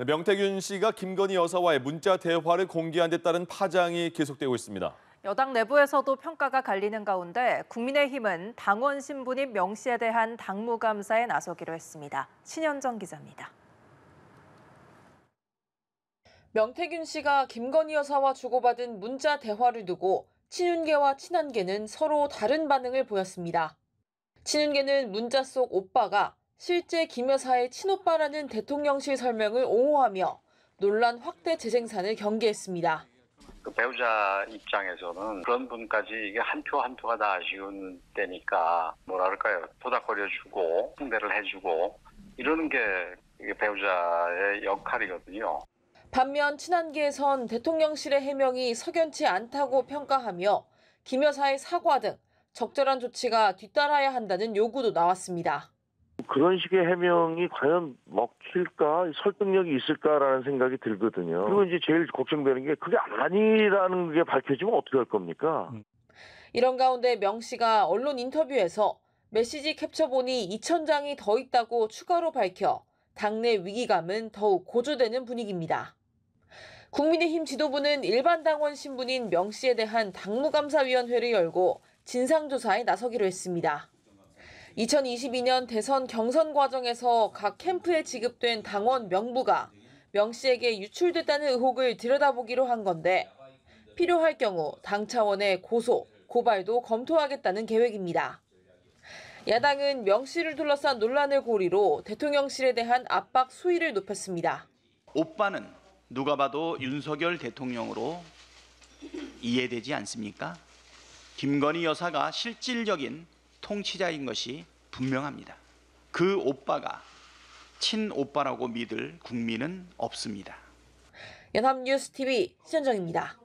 네, 명태균 씨가 김건희 여사와의 문자 대화를 공개한 데 따른 파장이 계속되고 있습니다. 여당 내부에서도 평가가 갈리는 가운데 국민의힘은 당원 신분인 명 씨에 대한 당무감사에 나서기로 했습니다. 신현정 기자입니다. 명태균 씨가 김건희 여사와 주고받은 문자 대화를 두고 친윤계와 친한계는 서로 다른 반응을 보였습니다. 친윤계는 문자 속 오빠가 실제 김 여사의 친오빠라는 대통령실 설명을 옹호하며 논란 확대 재생산을 경계했습니다. 그 배우자 입장에서는 그런 분까지 이게 한 표 한 표가 다 아쉬운 때니까 뭐랄까요 토닥거려주고 상대를 해주고 이러는 게 배우자의 역할이거든요. 반면 친한계에선 대통령실의 해명이 석연치 않다고 평가하며 김 여사의 사과 등 적절한 조치가 뒤따라야 한다는 요구도 나왔습니다. 그런 식의 해명이 과연 먹힐까 설득력이 있을까라는 생각이 들거든요. 그리고 이제 제일 걱정되는 게 그게 아니라는 게 밝혀지면 어떻게 할 겁니까? 이런 가운데 명 씨가 언론 인터뷰에서 메시지 캡처본이 2천 장이 더 있다고 추가로 밝혀 당내 위기감은 더욱 고조되는 분위기입니다. 국민의힘 지도부는 일반 당원 신분인 명 씨에 대한 당무감사위원회를 열고 진상조사에 나서기로 했습니다. 2022년 대선 경선 과정에서 각 캠프에 지급된 당원 명부가 명 씨에게 유출됐다는 의혹을 들여다보기로 한 건데 필요할 경우 당 차원의 고소, 고발도 검토하겠다는 계획입니다. 야당은 명 씨를 둘러싼 논란을 고리로 대통령실에 대한 압박 수위를 높였습니다. 오빠는 누가 봐도 윤석열 대통령으로 이해되지 않습니까? 김건희 여사가 실질적인 통치자인 것이 분명합니다. 그 오빠가 친오빠라고 믿을 국민은 없습니다. 연합뉴스 TV 시현정입니다.